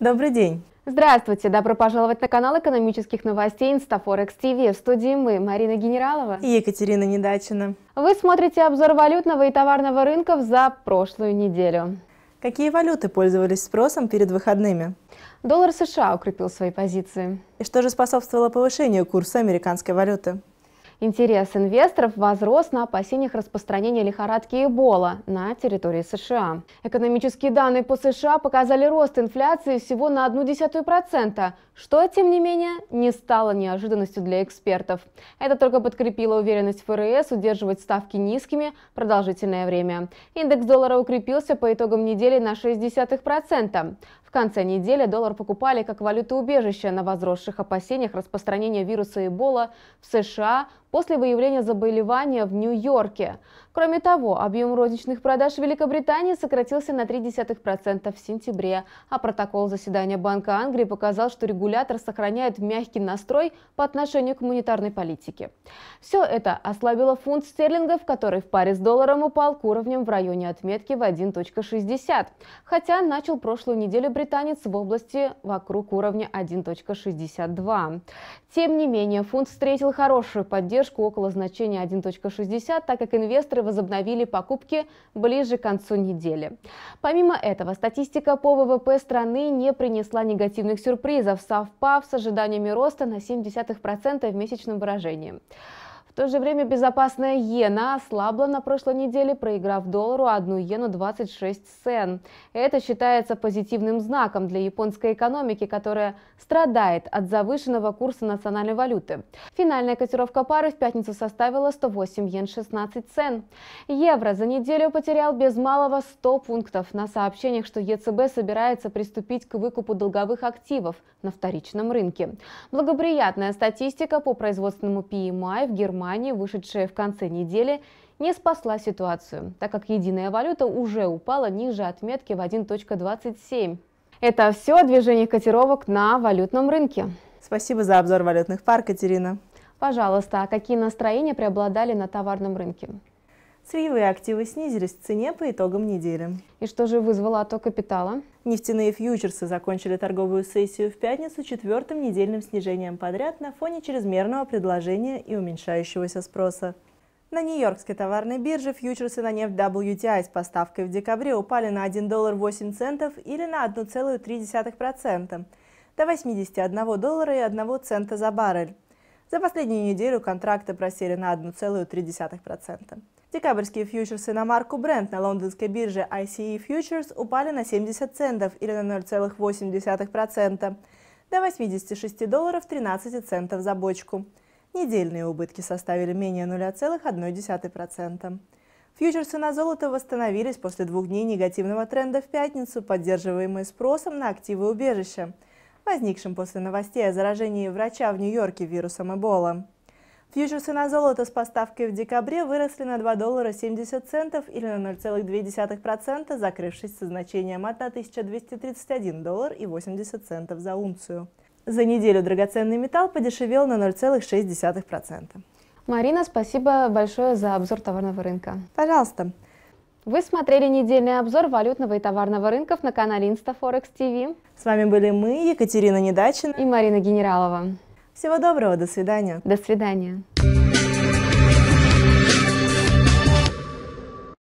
Добрый день. Здравствуйте! Добро пожаловать на канал экономических новостей Инстафорекс ТВ. В студии мы, Марина Генералова и Екатерина Недачина. Вы смотрите обзор валютного и товарного рынков за прошлую неделю. Какие валюты пользовались спросом перед выходными? Доллар США укрепил свои позиции. И что же способствовало повышению курса американской валюты? Интерес инвесторов возрос на опасениях распространения лихорадки Эбола на территории США. Экономические данные по США показали рост инфляции всего на одну десятую процента, что, тем не менее, не стало неожиданностью для экспертов. Это только подкрепило уверенность ФРС удерживать ставки низкими продолжительное время. Индекс доллара укрепился по итогам недели на 0,6%. В конце недели доллар покупали как валюту убежища на возросших опасениях распространения вируса Эбола в США после выявления заболевания в Нью-Йорке. Кроме того, объем розничных продаж в Великобритании сократился на 0,3% в сентябре, а протокол заседания Банка Англии показал, что регулятор сохраняет мягкий настрой по отношению к монетарной политике. Все это ослабило фунт стерлингов, который в паре с долларом упал к уровням в районе отметки в 1.60, хотя начал прошлую неделю британец в области вокруг уровня 1.62. Тем не менее, фунт встретил хорошую поддержку около значения 1.60, так как инвесторы возобновили покупки ближе к концу недели. Помимо этого, статистика по ВВП страны не принесла негативных сюрпризов, совпав с ожиданиями роста на 0,7% в месячном выражении. В то же время безопасная иена ослабла на прошлой неделе, проиграв доллару 1 иену 26 сен. Это считается позитивным знаком для японской экономики, которая страдает от завышенного курса национальной валюты. Финальная котировка пары в пятницу составила 108 йен 16 сен. Евро за неделю потерял без малого 100 пунктов на сообщениях, что ЕЦБ собирается приступить к выкупу долговых активов на вторичном рынке. Благоприятная статистика по производственному PMI эм в Германии Германии, вышедшая в конце недели, не спасла ситуацию, так как единая валюта уже упала ниже отметки в 1.27. Это все о движении котировок на валютном рынке. Спасибо за обзор валютных пар, Катерина. Пожалуйста, а какие настроения преобладали на товарном рынке? Сырьевые активы снизились в цене по итогам недели. И что же вызвало отток капитала? Нефтяные фьючерсы закончили торговую сессию в пятницу четвертым недельным снижением подряд на фоне чрезмерного предложения и уменьшающегося спроса. На Нью-Йоркской товарной бирже фьючерсы на нефть WTI с поставкой в декабре упали на 1 доллар 8 центов или на 1,3% до 81 доллара и 1 цента за баррель. За последнюю неделю контракты просели на 1,3%. Декабрьские фьючерсы на марку Brent на лондонской бирже ICE Futures упали на 70 центов или на 0,8% до 86 долларов 13 центов за бочку. Недельные убытки составили менее 0,1%. Фьючерсы на золото восстановились после двух дней негативного тренда в пятницу, поддерживаемые спросом на активы убежища, возникшим после новостей о заражении врача в Нью-Йорке вирусом Эбола. Фьючерсы на золото с поставкой в декабре выросли на 2 доллара 70 центов или на 0,2%, закрывшись со значением от 1231 доллар и 80 центов за унцию. За неделю драгоценный металл подешевел на 0,6%. Марина, спасибо большое за обзор товарного рынка. Пожалуйста. Вы смотрели недельный обзор валютного и товарного рынков на канале InstaForex TV. С вами были мы, Екатерина Недачина и Марина Генералова. Всего доброго, до свидания. До свидания.